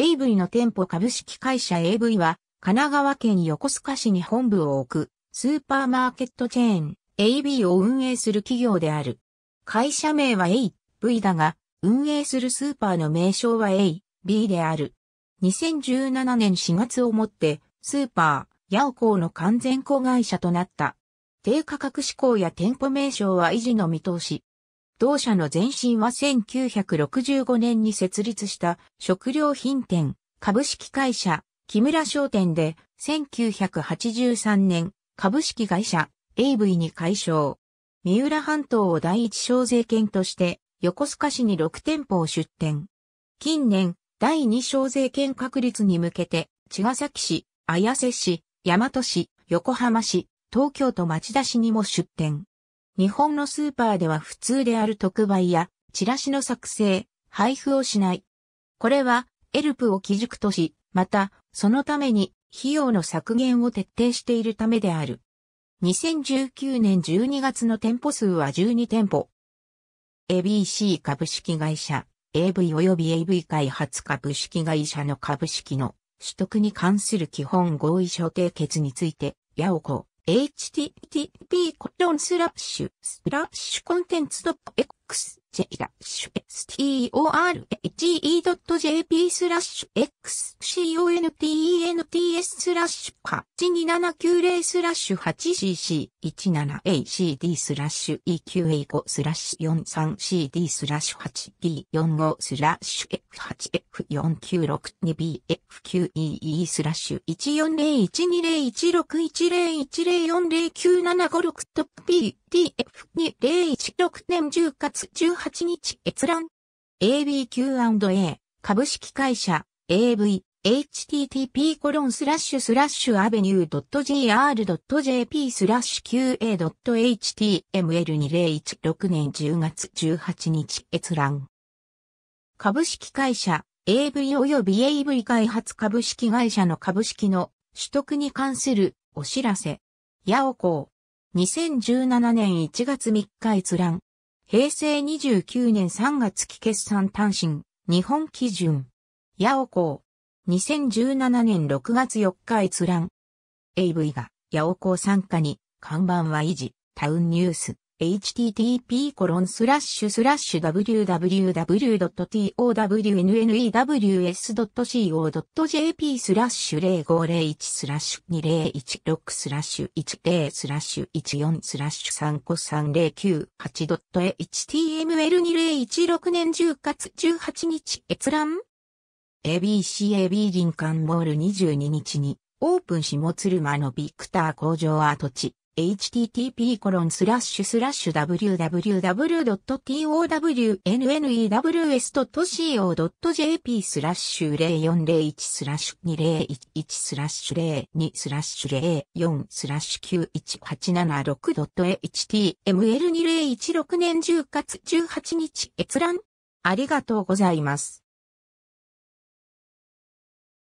AV の店舗株式会社 AV は、神奈川県横須賀市に本部を置く、スーパーマーケットチェーン、AV を運営する企業である。会社名は AV だが、運営するスーパーの名称は AB である。2017年4月をもって、スーパー、ヤオコーの完全子会社となった。低価格志向や店舗名称は維持の見通し。同社の前身は1965年に設立した食料品店株式会社木村商店で1983年株式会社 AV に改称。三浦半島を第一小税券として横須賀市に6店舗を出店。近年、第二小税券確立に向けて、茅ヶ崎市、綾瀬市、大和市、横浜市、東京都町田市にも出店。日本のスーパーでは普通である特売や、チラシの作成、配布をしない。これは、エルプを基軸とし、また、そのために、費用の削減を徹底しているためである。2019年12月の店舗数は12店舗。ABC 株式会社、AV 及び AV 開発株式会社の株式の取得に関する基本合意書締結について、おこう。http://content.x j store.he.jp スラッシュ xcontent s スラッシュ82790スラッシュ 8cc17acd スラッシュ EQA5 スラッシュ 43cd スラッシュ 8b45 スラッシュ f8f4962bf9ee スラッシュ14012016101040975 6トップ p TF2016 年10月18日閲覧 ABQ&A 株式会社 AV http コロンスラッシュスラッシュアベニュー .gr.jp スラッシュ qa.html2016 年10月18日閲覧株式会社 AV 及び AV 開発株式会社の株式の取得に関するお知らせ。ヤオコー。2017年1月3日閲覧。平成29年3月期決算単身。日本基準。ヤオコー。2017年6月4日閲覧。AV がヤオコー参加に、看板は維持、タウンニュース。http://www.townnews.co.jp スラッシュ0501スラッシュ2016スラッシュ10スラッシュ14スラッシュ 35309.html2016 年10月18日閲覧 ABCAB 林間モール22日にオープン下鶴間のビクター工場跡地 http://www.townewnes.co.jp スラッシュ0401スラッシュ2011スラッシュ02スラッシュ04スラッシュ 91876.html2016 年10月18日閲覧ありがとうございます。